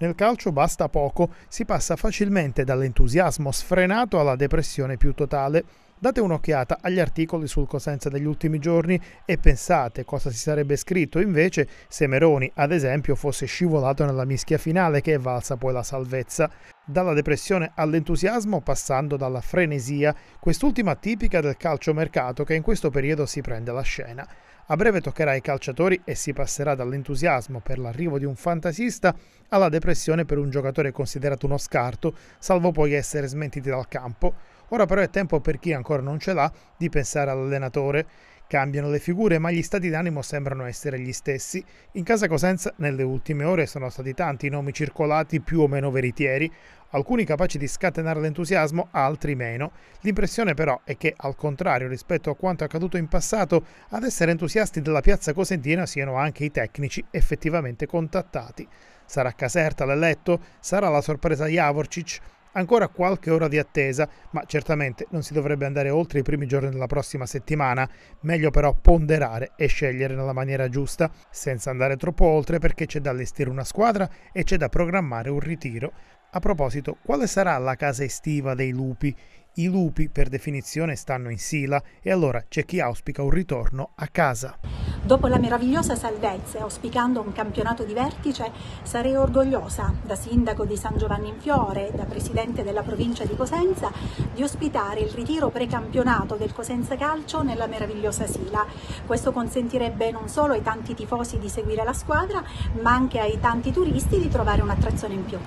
Nel calcio basta poco, si passa facilmente dall'entusiasmo sfrenato alla depressione più totale. Date un'occhiata agli articoli sul Cosenza degli ultimi giorni e pensate cosa si sarebbe scritto invece se Meroni, ad esempio, fosse scivolato nella mischia finale che è valsa poi la salvezza dalla depressione all'entusiasmo passando dalla frenesia, quest'ultima tipica del calciomercato che in questo periodo si prende la scena. A breve toccherà ai calciatori e si passerà dall'entusiasmo per l'arrivo di un fantasista alla depressione per un giocatore considerato uno scarto, salvo poi essere smentiti dal campo. Ora però è tempo per chi ancora non ce l'ha di pensare all'allenatore Cambiano le figure, ma gli stati d'animo sembrano essere gli stessi. In casa Cosenza nelle ultime ore sono stati tanti i nomi circolati più o meno veritieri, alcuni capaci di scatenare l'entusiasmo, altri meno. L'impressione però è che, al contrario rispetto a quanto accaduto in passato, ad essere entusiasti della piazza cosentina siano anche i tecnici effettivamente contattati. Sarà Caserta l'eletto? Sarà la sorpresa Javorcic? Ancora qualche ora di attesa, ma certamente non si dovrebbe andare oltre i primi giorni della prossima settimana, meglio però ponderare e scegliere nella maniera giusta, senza andare troppo oltre perché c'è da allestire una squadra e c'è da programmare un ritiro. A proposito, quale sarà la casa estiva dei lupi? I lupi per definizione stanno in sila e allora c'è chi auspica un ritorno a casa. Dopo la meravigliosa salvezza e auspicando un campionato di vertice, sarei orgogliosa, da sindaco di San Giovanni in Fiore, e da presidente della provincia di Cosenza, di ospitare il ritiro precampionato del Cosenza Calcio nella meravigliosa Sila. Questo consentirebbe non solo ai tanti tifosi di seguire la squadra, ma anche ai tanti turisti di trovare un'attrazione in più.